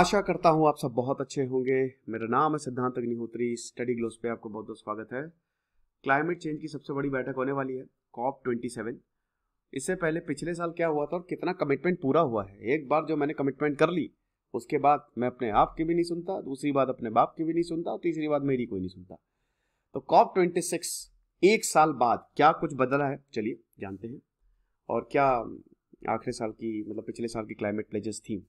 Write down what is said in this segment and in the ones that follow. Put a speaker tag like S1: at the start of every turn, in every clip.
S1: आशा करता हूँ आप सब बहुत अच्छे होंगे मेरा नाम है सिद्धांत अग्निहोत्री स्टडी ग्लोस पे आपको बहुत बहुत स्वागत है क्लाइमेट चेंज की सबसे बड़ी बैठक होने वाली है कॉप ट्वेंटी सेवन इससे पहले पिछले साल क्या हुआ था और कितना कमिटमेंट पूरा हुआ है एक बार जो मैंने कमिटमेंट कर ली उसके बाद मैं अपने आप की भी नहीं सुनता दूसरी बात अपने बाप की भी नहीं सुनता और तीसरी बात मेरी कोई नहीं सुनता तो कॉप ट्वेंटी सिक्स एक साल बाद क्या कुछ बदला है चलिए जानते हैं और क्या आखिरी साल की मतलब पिछले साल की क्लाइमेट प्लेजेस थी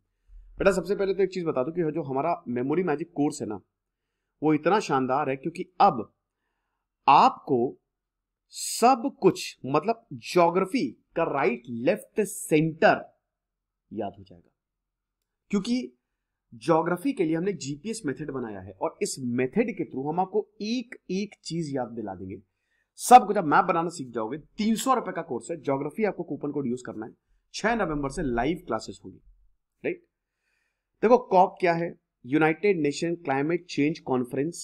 S1: बेटा सबसे पहले तो एक चीज़ बता दो कि जो हमारा मेमोरी मैजिक कोर्स है ना वो इतना शानदार है क्योंकि अब आपको सब कुछ मतलब ज्योग्राफी का राइट लेफ्ट सेंटर याद हो जाएगा क्योंकि ज्योग्राफी के लिए हमने जीपीएस मेथड बनाया है और इस मेथड के थ्रू हम आपको एक एक चीज याद दिला देंगे सब कुछ आप मैप बनाना सीख जाओगे तीन सौ रुपए का कोर्स है ज्योग्राफी आपको कूपन कोड यूज करना है छह नवंबर से लाइव क्लासेस होगी राइट देखो कॉप क्या है United Nation climate change conference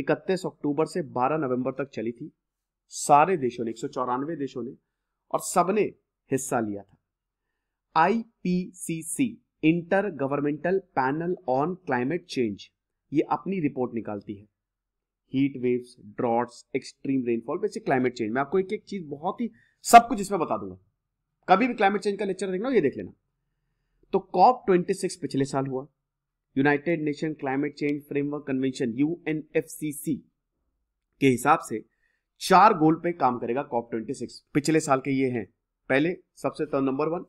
S1: 31 अक्टूबर से 12 नवंबर तक चली थी सारे देशों ने एक देशों ने और सबने हिस्सा लिया था IPCC intergovernmental panel on climate change ये अपनी रिपोर्ट निकालती है heat waves droughts extreme rainfall वैसे क्लाइमेट चेंज मैं आपको एक एक चीज बहुत ही सब कुछ इसमें बता दूंगा कभी भी क्लाइमेट चेंज का लेक्चर देखना ये देख लेना तो कॉप 26 पिछले साल हुआ United Nation climate change framework convention U K हिसाब से चार गोल पे काम करेगा कॉप 26 पिछले साल के ये हैं पहले सबसे तो नंबर वन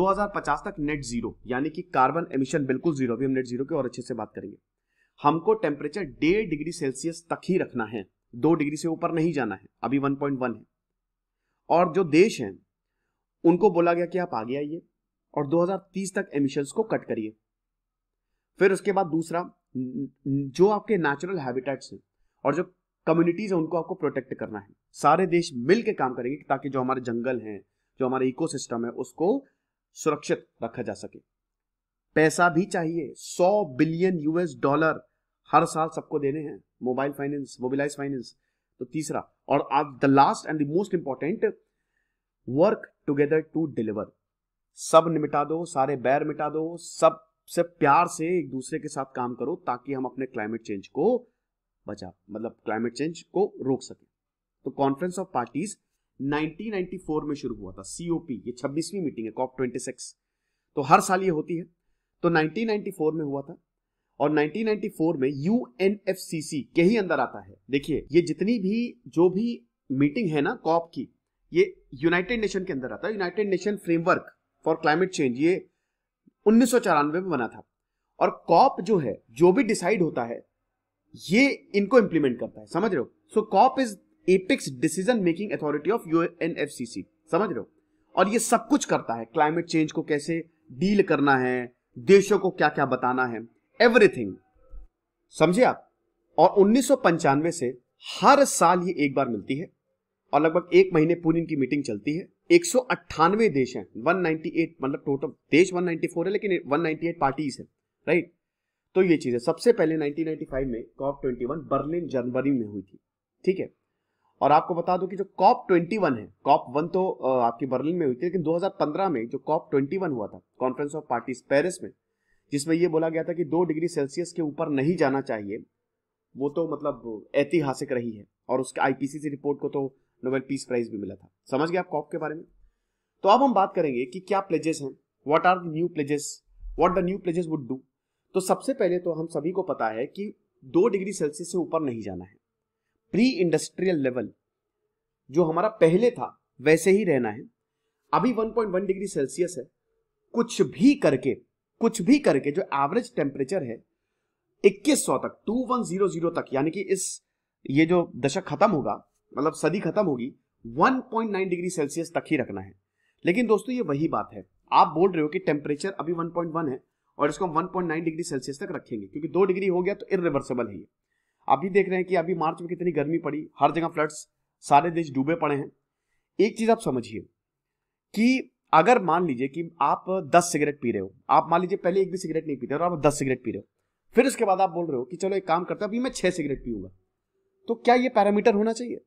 S1: 2050 तक नेट जीरो यानी कि कार्बन एमिशन बिल्कुल जीरो अभी हम नेट जीरो के और अच्छे से बात करेंगे हमको टेम्परेचर डेढ़ डिग्री सेल्सियस तक ही रखना है दो डिग्री से ऊपर नहीं जाना है अभी 1.1 है और जो देश हैं उनको बोला गया कि आप आगे आइए और 2030 तक एमिशंस को कट करिए फिर उसके बाद दूसरा जो आपके नेचुरल हैबिटेट्स हैं और जो कम्युनिटीज हैं उनको आपको प्रोटेक्ट करना है सारे देश मिल के काम करेंगे ताकि जो हमारे जंगल हैं जो हमारे इकोसिस्टम है उसको सुरक्षित रखा जा सके पैसा भी चाहिए 100 बिलियन यूएस डॉलर हर साल सबको देने हैं मोबाइल फाइनेंस मोबिलाइज फाइनेंस तो तीसरा और the last and the most important work together to deliver सब निमिटा दो सारे बैर मिटा दो सब से प्यार से एक दूसरे के साथ काम करो ताकि हम अपने क्लाइमेट चेंज को बचा मतलब क्लाइमेट चेंज को रोक सके तो कॉन्फ्रेंस ऑफ पार्टीज 1994 में शुरू हुआ था सीओपी ये 26वीं मीटिंग है कॉप 26 तो हर साल ये होती है तो 1994 में हुआ था और 1994 में यूएनएफसीसी के ही अंदर आता है देखिए ये जितनी भी जो भी मीटिंग है ना कॉप की ये यूनाइटेड नेशन के अंदर आता है United Nation framework for climate change ये उन्नीस में बना था और कॉप जो है जो भी डिसाइड होता है ये इनको इंप्लीमेंट करता है समझ रहे हो so COP is apex decision making authority of UNFCCC समझ रहे हो और ये सब कुछ करता है क्लाइमेट चेंज को कैसे डील करना है देशों को क्या क्या बताना है एवरीथिंग समझे आप और उन्नीस से हर साल ये एक बार मिलती है और लगभग एक महीने पूरी इनकी मीटिंग चलती है एक देश हैं 198 मतलब टोटल देश 194 है लेकिन 198 पार्टीज है राइट तो ये चीज़ है सबसे पहले 1995 में कॉप 21 बर्लिन जनवरी में हुई थी ठीक है और आपको बता दूं कि जो कॉप 21 है कॉप 1 तो आपकी बर्लिन में हुई थी लेकिन 2015 में जो कॉप 21 हुआ था कॉन्फ्रेंस ऑफ पार्टीज पेरिस में जिसमें यह बोला गया था कि दो डिग्री सेल्सियस के ऊपर नहीं जाना चाहिए वो तो मतलब ऐतिहासिक रही है और उसके आईपीसीसी रिपोर्ट को तो नोबेल पीस प्राइज भी मिला था समझ गए आप कॉप के बारे में तो अब हम बात करेंगे कि क्या प्लेजेस हैं what are the new pledges what the new pledges would do तो सबसे पहले तो हम सभी को पता है कि दो डिग्री सेल्सियस से ऊपर नहीं जाना है प्री इंडस्ट्रियल लेवल जो हमारा पहले था वैसे ही रहना है अभी 1.1 डिग्री सेल्सियस है कुछ भी करके कुछ भी करके जो एवरेज टेम्परेचर है 2100 तक 2100 तक यानी कि इस ये जो दशक खत्म होगा मतलब सदी खत्म होगी 1.9 डिग्री सेल्सियस तक ही रखना है लेकिन दोस्तों ये वही बात है आप बोल रहे हो कि टेम्परेचर अभी 1.1 है और इसको हम 1.9 डिग्री सेल्सियस तक रखेंगे क्योंकि दो डिग्री हो गया तो रिवर्सेबल है ये अभी देख रहे हैं कि अभी मार्च में कितनी गर्मी पड़ी हर जगह फ्लड्स सारे देश डूबे पड़े हैं एक चीज आप समझिए कि अगर मान लीजिए कि आप दस सिगरेट पी रहे हो आप मान लीजिए पहले एक भी सिगरेट नहीं पीते और आप दस सिगरेट पी रहे हो फिर उसके बाद आप बोल रहे हो कि चलो एक काम करते हैं अभी मैं छह सिगरेट पीऊंगा तो क्या ये पैरामीटर होना चाहिए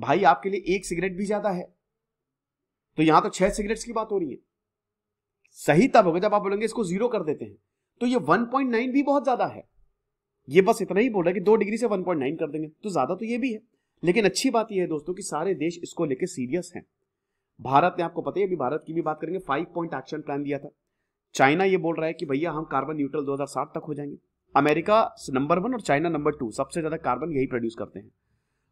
S1: भाई आपके लिए एक सिगरेट भी ज्यादा है तो यहां तो छह सिगरेट्स की बात हो रही है सही तब होगा जब आप बोलेंगे इसको जीरो कर देते हैं तो ये 1.9 भी बहुत ज्यादा है ये बस इतना ही बोल रहा है कि दो डिग्री से 1.9 कर देंगे तो ज्यादा तो ये भी है लेकिन अच्छी बात यह है दोस्तों कि सारे देश इसको लेके सीरियस हैं भारत ने आपको पता है अभी भारत की भी बात करेंगे फाइव पॉइंट एक्शन प्लान दिया था चाइना ये बोल रहा है कि भैया हम कार्बन न्यूट्रल दो तक हो जाएंगे अमेरिका नंबर वन और चाइना नंबर टू सबसे ज्यादा कार्बन यही प्रोड्यूस करते हैं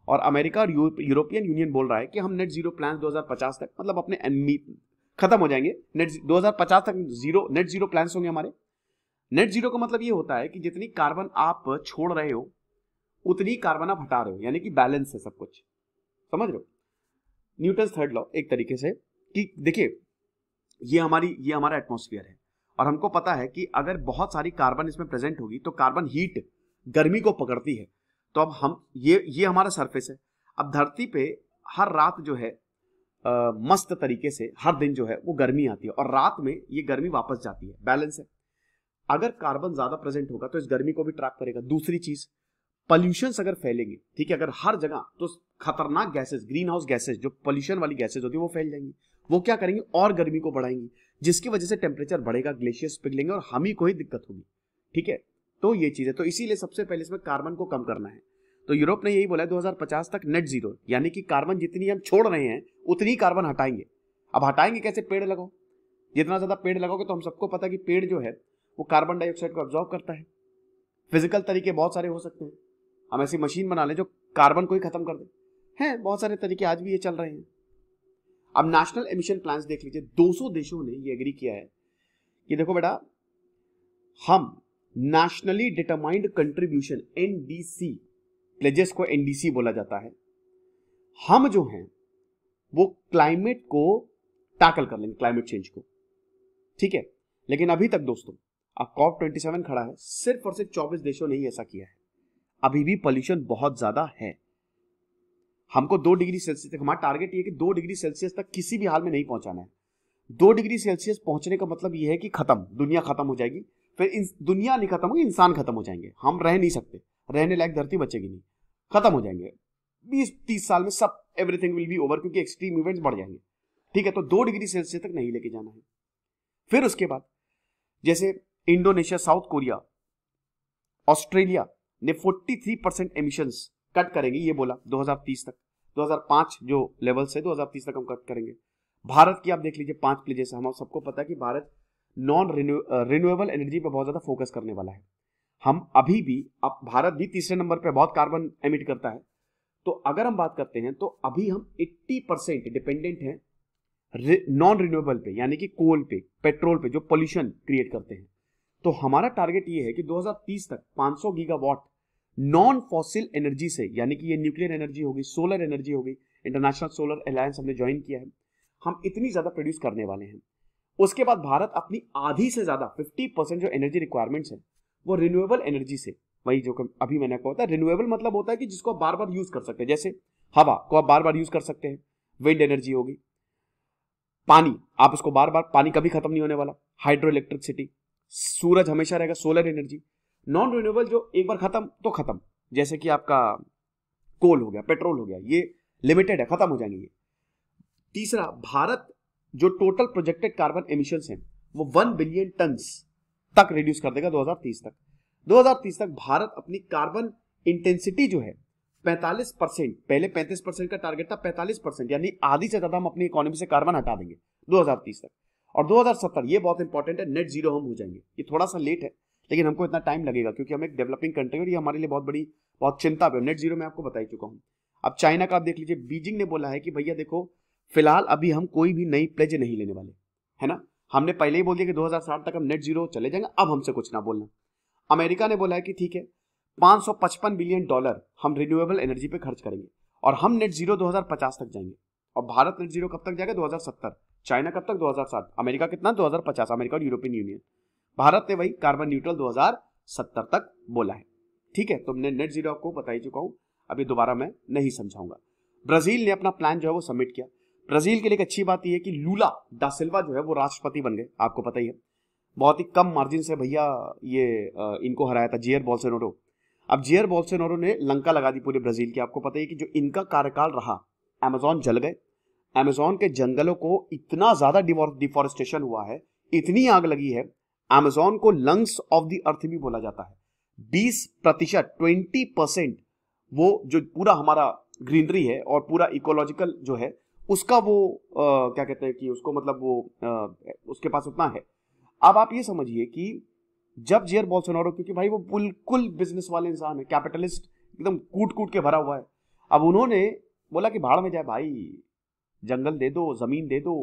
S1: और अमेरिका और यूरोपियन यूनियन बोल रहा है कि हम नेट जीरो प्लान दो तक मतलब अपने खत्म हो जाएंगे नेट दो तक जीरो नेट जीरो प्लान होंगे हमारे नेट जीरो का मतलब ये होता है कि जितनी कार्बन आप छोड़ रहे हो उतनी कार्बन आप हटा रहे हो यानी कि बैलेंस है सब कुछ समझ रहे हो न्यूटन थर्ड लॉ एक तरीके से कि देखिए ये हमारी ये हमारा एटमोसफियर है और हमको पता है कि अगर बहुत सारी कार्बन इसमें प्रेजेंट होगी तो कार्बन हीट गर्मी को पकड़ती है तो अब हम ये ये हमारा सरफेस है अब धरती पे हर रात जो है आ, मस्त तरीके से हर दिन जो है वो गर्मी आती है और रात में ये गर्मी वापस जाती है बैलेंस है अगर कार्बन ज्यादा प्रेजेंट होगा तो इस गर्मी को भी ट्रैप करेगा दूसरी चीज पॉल्यूशन अगर फैलेंगे ठीक है अगर हर जगह तो खतरनाक गैसेस ग्रीन हाउस गैसेज जो पॉल्यूशन वाली गैसेज होती है वो फैल जाएंगी वो क्या करेंगे और गर्मी को बढ़ाएंगी जिसकी वजह से टेम्परेचर बढ़ेगा ग्लेशियर्स पिघलेंगे और हम ही को ही दिक्कत होगी ठीक है तो ये चीज़ है तो इसीलिए सबसे पहले इसमें कार्बन को कम करना है तो यूरोप ने यही बोला है 2050 तक नेट जीरो यानी कि कार्बन जितनी हम छोड़ रहे हैं उतनी कार्बन हटाएंगे अब हटाएंगे कैसे पेड़ लगाओ जितना ज़्यादा पेड़ लगाओगे तो हम सबको पता है कि पेड़ जो है वो कार्बन डाइऑक्साइड को ऑब्जॉर्व करता है फिजिकल तरीके बहुत सारे हो सकते हैं हम ऐसी मशीन बना लें जो कार्बन को ही खत्म कर दे हैं बहुत सारे तरीके आज भी ये चल रहे हैं अब नेशनल एमिशन प्लान देख लीजिए 200 देशों ने ये एग्री किया है कि देखो बेटा हम nationally determined contribution NDC pledges को एनडीसी बोला जाता है हम जो हैं वो क्लाइमेट को टैकल कर लेंगे क्लाइमेट चेंज को ठीक है लेकिन अभी तक दोस्तों अब कॉप ट्वेंटी सेवन खड़ा है सिर्फ और सिर्फ चौबीस देशों ने ही ऐसा किया है अभी भी पॉल्यूशन बहुत ज्यादा है हमको दो डिग्री सेल्सियस तक हमारा टारगेट ये कि दो डिग्री सेल्सियस तक किसी भी हाल में नहीं पहुंचाना है दो डिग्री सेल्सियस पहुंचने का मतलब यह है कि खत्म दुनिया खत्म हो जाएगी फिर दुनिया नहीं खत्म होगी इंसान खत्म हो जाएंगे हम रह नहीं सकते रहने लायक धरती बचेगी नहीं खत्म हो जाएंगे बीस तीस साल में सब एवरीथिंग विल बी ओवर क्योंकि एक्सट्रीम इवेंट्स बढ़ जाएंगे ठीक है तो दो डिग्री सेल्सियस तक नहीं लेके जाना है फिर उसके बाद जैसे इंडोनेशिया साउथ कोरिया ऑस्ट्रेलिया ने 43 परसेंट एमिशंस कट करेंगे ये बोला 2030 तक 2005 जो लेवल्स है 2030 तक हम कट करेंगे भारत की आप देख लीजिए पांच प्लेजेस हम सबको पता है कि भारत नॉन रिन्यूएबल एनर्जी पर बहुत ज़्यादा फोकस करने वाला है हम अभी भी अब भारत भी तीसरे नंबर पर बहुत कार्बन एमिट करता है तो अगर हम बात करते हैं तो अभी हम 80 परसेंट डिपेंडेंट हैं नॉन रिन्यूएबल पे यानी कि कोल पे पेट्रोल पे जो पोल्यूशन क्रिएट करते हैं तो हमारा टारगेट ये है कि 2030 तक 500 गीगावाट नॉन फॉसिल एनर्जी से यानी कि ये न्यूक्लियर एनर्जी होगी सोलर एनर्जी होगी इंटरनेशनल सोलर अलायंस हमने ज्वाइन किया है हम इतनी ज़्यादा प्रोड्यूस करने वाले हैं उसके बाद भारत अपनी आधी से ज्यादा 50 परसेंट जो एनर्जी रिक्वायरमेंट्स है वो रिन्यूएबल एनर्जी से वही जो अभी मैंने आपको बताया रिन्यूएबल मतलब होता है कि जिसको आप बार बार यूज कर सकते हैं जैसे हवा को आप बार बार यूज कर सकते हैं विंड एनर्जी होगी पानी आप उसको बार बार पानी कभी खत्म नहीं होने वाला हाइड्रो इलेक्ट्रिसिटी सूरज हमेशा रहेगा सोलर एनर्जी नॉन रिन्यूएबल जो एक बार खत्म तो खत्म जैसे कि आपका कोल हो गया पेट्रोल हो गया ये लिमिटेड है खत्म हो जाएंगे ये तीसरा भारत जो टोटल प्रोजेक्टेड कार्बन एमिशन है वो वन बिलियन टन तक रिड्यूस कर देगा 2030 तक 2030 तक भारत अपनी कार्बन इंटेंसिटी जो है 45 परसेंट पहले 35 परसेंट का टारगेट था 45 परसेंट यानी आधी से ज्यादा हम अपनी इकोनॉमी से कार्बन हटा देंगे 2030 तक और 2070 ये बहुत इंपॉर्टेंट है नेट जीरो हम हो जाएंगे ये थोड़ा सा लेट है लेकिन हमको इतना टाइम लगेगा क्योंकि हम एक डेवलपिंग कंट्री और ये हमारे लिए बहुत बड़ी बहुत चिंता पे नेट जीरो में आपको बताई चुका हूँ अब चाइना का आप देख लीजिए बीजिंग ने बोला है कि भैया देखो फिलहाल अभी हम कोई भी नई प्लेज नहीं लेने वाले है ना हमने पहले ही बोल दिया कि 2060 तक हम नेट जीरो चले जाएंगे अब हमसे कुछ ना बोलना अमेरिका ने बोला है कि ठीक है 555 बिलियन डॉलर हम रिन्यूएबल एनर्जी पे खर्च करेंगे और हम नेट जीरो 2050 तक जाएंगे और भारत नेट जीरो कब तक जाएगा 2070 चाइना कब तक 2060 अमेरिका कितना 2050 अमेरिका और यूरोपियन यूनियन भारत ने वही कार्बन न्यूट्रल 2070 तक बोला है ठीक है तो नेट जीरो आपको बताई चुका हूं अभी दोबारा मैं नहीं समझाऊंगा ब्राजील ने अपना प्लान जो है वो सबमिट किया ब्राजील के लिए एक अच्छी बात यह है कि लूला डा सिल्वा जो है वो राष्ट्रपति बन गए आपको पता ही है बहुत ही कम मार्जिन से भैया ये इनको हराया था जियर बॉल्सेनोरो अब जियर बॉल्सेनोरो ने लंका लगा दी पूरे ब्राजील की आपको पता ही कि जो इनका कार्यकाल रहा एमेजोन जल गए एमेजोन के जंगलों को इतना ज्यादा डिफॉरेस्टेशन हुआ है इतनी आग लगी है अमेजोन को लंग्स ऑफ द अर्थ भी बोला जाता है 20 प्रतिशत ट्वेंटी परसेंट वो जो पूरा हमारा ग्रीनरी है और पूरा इकोलॉजिकल जो है उसका वो आ, क्या कहते हैं कि उसको मतलब वो आ, उसके पास उतना है अब आप ये समझिए कि जब जेयर बोल्सोनारो क्योंकि भाई वो बिल्कुल बिजनेस वाले इंसान है कैपिटलिस्ट एकदम कूट कूट के भरा हुआ है अब उन्होंने बोला कि भाड़ में जाए भाई जंगल दे दो जमीन दे दो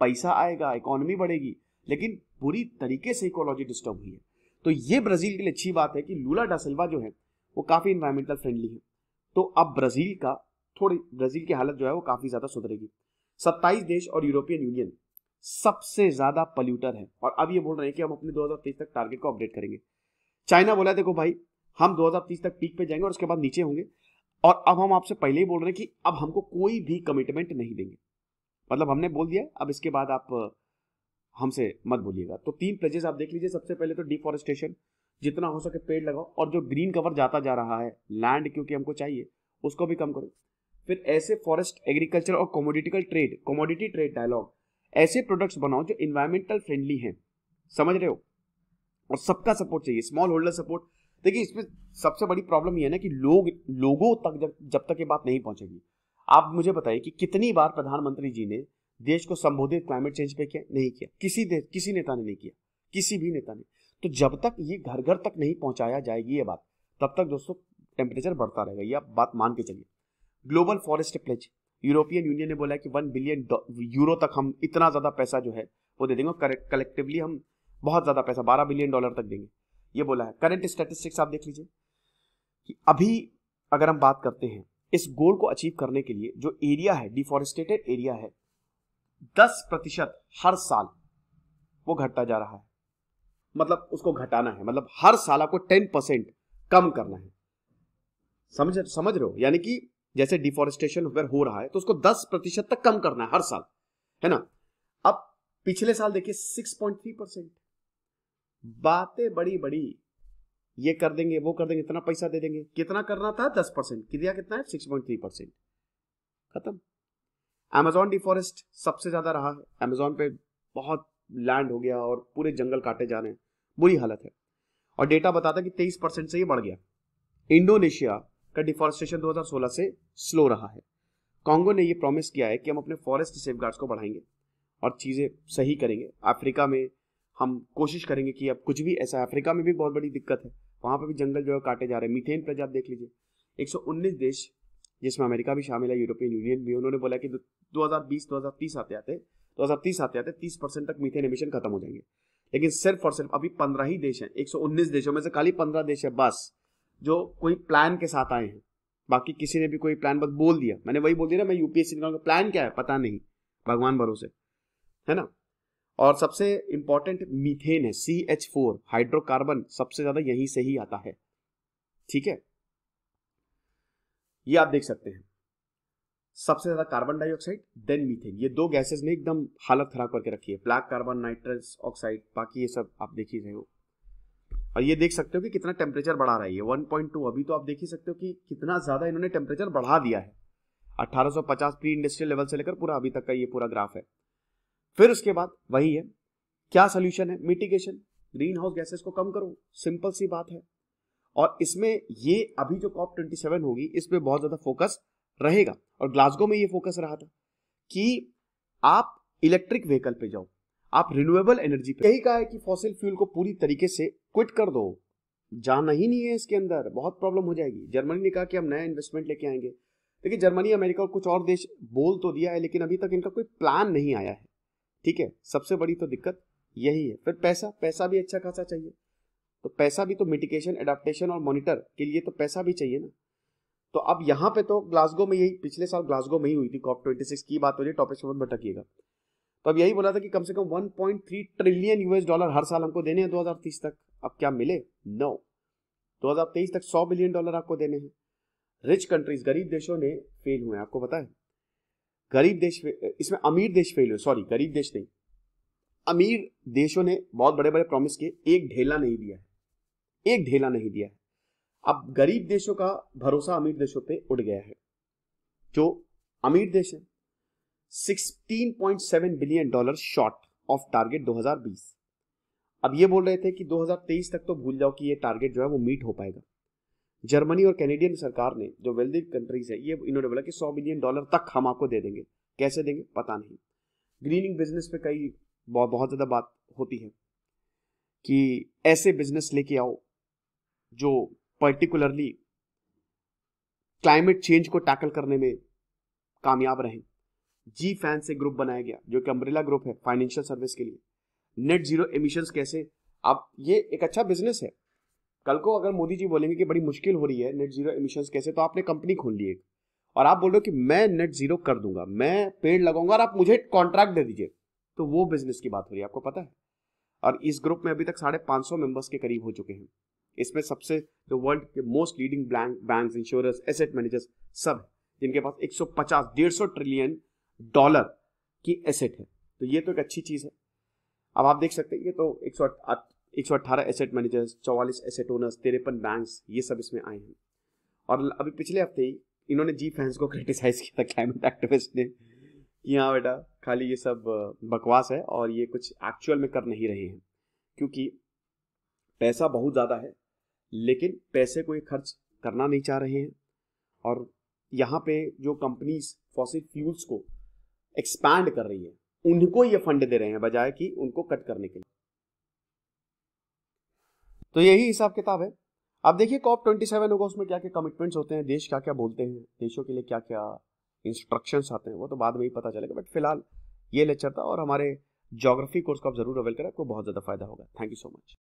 S1: पैसा आएगा इकोनॉमी बढ़ेगी लेकिन पूरी तरीके से इकोलॉजी डिस्टर्ब हुई है तो ये ब्राजील के लिए अच्छी बात है कि लूला डासिल्वा जो है वो काफी इन्वायरमेंटल फ्रेंडली है तो अब ब्राजील का थोड़ी ब्राजील की हालत जो है वो काफी ज्यादा सुधरेगी सत्ताईस देश और यूरोपियन यूनियन सबसे ज्यादा पल्यूटर है और अब ये बोल रहे हैं कि हम अपने 2030 तक टारगेट को अपडेट करेंगे चाइना बोला देखो भाई हम 2030 तक पीक पे जाएंगे और उसके बाद नीचे होंगे और अब हम आपसे पहले ही बोल रहे हैं कि अब हमको कोई भी कमिटमेंट नहीं देंगे मतलब हमने बोल दिया अब इसके बाद आप हमसे मत बोलिएगा तो तीन प्लेजेस आप देख लीजिए सबसे पहले तो डिफॉरेस्टेशन जितना हो सके पेड़ लगाओ और जो ग्रीन कवर जाता जा रहा है लैंड क्योंकि हमको चाहिए उसको भी कम करो फिर ऐसे फॉरेस्ट एग्रीकल्चर और commoditical trade commodity trade dialogue ऐसे प्रोडक्ट्स बनाओ जो इन्वायरमेंटल फ्रेंडली हैं समझ रहे हो और सबका सपोर्ट चाहिए स्मॉल होल्डर सपोर्ट देखिए इसमें सबसे बड़ी प्रॉब्लम यह है ना कि लोग लोगों तक जब जब तक ये बात नहीं पहुंचेगी आप मुझे बताइए कि कितनी बार प्रधानमंत्री जी ने देश को संबोधित क्लाइमेट चेंज पे किया नहीं किया किसी किसी नेता ने नहीं किया किसी भी नेता ने तो जब तक ये घर घर तक नहीं पहुंचाया जाएगी ये बात तब तक दोस्तों टेम्परेचर बढ़ता रहेगा ये आप बात मान के चलिए global forest pledge European Union ने बोला कि वन बिलियन यूरो तक हम इतना ज़्यादा पैसा जो है वो दे देंगे कलेक्टिवली हम बहुत ज़्यादा पैसा बारह बिलियन डॉलर तक देंगे ये बोला है करंट स्टेटिस्टिक्स आप देख लीजिए कि अभी अगर हम बात करते हैं इस गोल को अचीव करने के लिए जो एरिया है डिफॉरेस्टेटेड एरिया है दस प्रतिशत हर साल वो घटता जा रहा है मतलब उसको घटाना है मतलब हर साल आपको टेन परसेंट कम करना है समझ समझ रहे हो यानी कि जैसे डिफोरेस्टेशन अगर हो रहा है तो उसको 10 प्रतिशत तक कम करना है हर साल है ना अब पिछले साल देखिए 6.3 परसेंट बातें बड़ी बड़ी ये कर देंगे वो कर देंगे इतना पैसा दे देंगे कितना करना था दस परसेंट किया कितना है सिक्स पॉइंट थ्री परसेंट खत्म अमेजोन डिफॉरेस्ट सबसे ज्यादा रहा है अमेजोन पे बहुत लैंड हो गया और पूरे जंगल काटे जा रहे हैं बुरी हालत है और डेटा बताता कि तेईस परसेंट से ये बढ़ गया इंडोनेशिया का डिफॉरेस्टेशन 2016 से स्लो रहा है कांगो ने ये प्रॉमिस किया है कि हम अपने फॉरेस्ट सेफ को बढ़ाएंगे और चीज़ें सही करेंगे अफ्रीका में हम कोशिश करेंगे कि अब कुछ भी ऐसा अफ्रीका में भी बहुत बड़ी दिक्कत है वहाँ पर भी जंगल जो है काटे जा रहे हैं मीथेन पर आप देख लीजिए 119 देश जिसमें अमेरिका भी शामिल है यूरोपियन यूनियन भी उन्होंने बोला कि 2020 2030 आते आते 2030 आते आते 30 परसेंट तक मीथेन एमिशन खत्म हो जाएंगे लेकिन सिर्फ और सिर्फ अभी पंद्रह ही देश हैं 119 देशों में से खाली पंद्रह देश है बस जो कोई प्लान के साथ आए हैं बाकी किसी ने भी कोई प्लान बस बोल दिया मैंने वही बोल दिया ना मैं यूपीएससी निकालूंगा प्लान क्या है पता नहीं भगवान भरोसे है ना और सबसे इंपॉर्टेंट मीथेन है सी एच फोर हाइड्रोकार्बन सबसे ज्यादा यहीं से ही आता है ठीक है ये आप देख सकते हैं सबसे ज्यादा कार्बन डाइऑक्साइड देन मीथेन ये दो गैसेस ने एकदम हालत खराब करके रखी है ब्लैक कार्बन नाइट्रस ऑक्साइड बाकी ये सब आप देख ही रहे हो और ये देख सकते हो कि कितना टेम्परेचर बढ़ा रहा है ये 1.2 अभी तो आप देख ही सकते हो कि कितना ज़्यादा इन्होंने टेम्परेचर बढ़ा दिया है 1850 प्री इंडस्ट्रियल लेवल से लेकर पूरा अभी तक का ये पूरा ग्राफ है फिर उसके बाद वही है क्या सोल्यूशन है मिटिगेशन ग्रीन हाउस गैसेस को कम करो सिंपल सी बात है और इसमें ये अभी जो कॉप ट्वेंटी सेवन होगी इस पर बहुत ज़्यादा फोकस रहेगा और ग्लासगो में ये फोकस रहा था कि आप इलेक्ट्रिक व्हीकल पे जाओ आप रिन्यूएबल एनर्जी पे यही कहा है कि फॉसिल फ्यूल को पूरी तरीके से क्विट कर दो जाना ही नहीं है इसके अंदर बहुत प्रॉब्लम हो जाएगी जर्मनी ने कहा कि हम नया इन्वेस्टमेंट लेके आएंगे देखिए जर्मनी अमेरिका और कुछ और देश बोल तो दिया है लेकिन अभी तक इनका कोई प्लान नहीं आया है ठीक है सबसे बड़ी तो दिक्कत यही है फिर पैसा पैसा भी अच्छा खासा चाहिए तो पैसा भी तो मिटिकेशन एडाप्टेशन और मॉनिटर के लिए तो पैसा भी चाहिए ना तो अब यहाँ पे तो ग्लासगो में यही पिछले साल ग्लासगो में ही हुई थी कॉप ट्वेंटी सिक्स की बात हो रही है टॉपिक से मत भटकिएगा तो अब यही बोला था कि कम से कम 1.3 ट्रिलियन यूएस डॉलर हर साल हमको देने हैं 2030 तक अब क्या मिले नो no. 2023 तक 100 बिलियन डॉलर आपको देने हैं रिच कंट्रीज गरीब देशों ने फेल हुए आपको पता है गरीब देश इसमें अमीर देश फेल हुए सॉरी गरीब देश नहीं अमीर देशों ने बहुत बड़े बड़े प्रॉमिस किए एक ढेला नहीं दिया है एक ढेला नहीं दिया है अब गरीब देशों का भरोसा अमीर देशों पे उड़ गया है जो अमीर देश है 16.7 billion dollar short of target 2020 अब ये बोल रहे थे कि 2023 तक तो भूल जाओ कि ये टारगेट जो है वो मीट हो पाएगा जर्मनी और कैनेडियन सरकार ने जो वेल्दी कंट्रीज है ये इन्होंने बोला कि 100 बिलियन डॉलर तक हम आपको दे देंगे कैसे देंगे पता नहीं ग्रीनिंग बिजनेस पे कई बहुत बहुत ज़्यादा बात होती है कि ऐसे बिजनेस लेके आओ जो पर्टिकुलरली क्लाइमेट चेंज को टैकल करने में कामयाब रहें जी फैन से ग्रुप बनाया गया जो कि अम्ब्रेला ग्रुप है फाइनेंशियल सर्विस के लिए नेट जीरो एमिशन कैसे आप ये एक अच्छा बिजनेस है कल को अगर मोदी जी बोलेंगे कि बड़ी मुश्किल हो रही है नेट जीरो एमिशन कैसे तो आपने कंपनी खोल ली एक और आप बोल रहे हो कि मैं नेट जीरो कर दूंगा मैं पेड़ लगाऊंगा और आप मुझे कॉन्ट्रैक्ट दे दीजिए तो वो बिजनेस की बात हो रही है आपको पता है और इस ग्रुप में अभी तक साढ़े पाँच सौ मेंबर्स के करीब हो चुके हैं इसमें सबसे जो वर्ल्ड के most leading bank insurance asset managers सब जिनके पास 150 150 ट्रिलियन डॉलर की एसेट है तो ये तो एक अच्छी चीज़ है अब आप देख सकते हैं ये तो एक सौ एक सौ अट्ठारह एसेट मैनेजर्स चौवालीस एसेट ओनर्स तिरपन बैंक्स ये सब इसमें आए हैं और अभी पिछले हफ्ते ही इन्होंने जी फैंस को क्रिटिसाइज़ किया था क्लाइमेट एक्टिविस्ट ने कि हाँ बेटा खाली ये सब बकवास है और ये कुछ एक्चुअल में कर नहीं रहे हैं क्योंकि पैसा बहुत ज़्यादा है लेकिन पैसे को ये खर्च करना नहीं चाह रहे हैं और यहाँ पे जो कंपनीज फॉसिल फ्यूल्स को एक्सपैंड कर रही है उनको ये फंड दे रहे हैं बजाय कि उनको कट करने के लिए तो यही हिसाब किताब है अब देखिए कॉप ट्वेंटी सेवन होगा उसमें क्या क्या कमिटमेंट्स होते हैं देश क्या क्या बोलते हैं देशों के लिए क्या क्या इंस्ट्रक्शन आते हैं वो तो बाद में ही पता चलेगा बट फिलहाल ये लेक्चर था और हमारे जोग्राफी कोर्स को आप जरूर अवेल करें आपको बहुत ज़्यादा फायदा होगा थैंक यू सो मच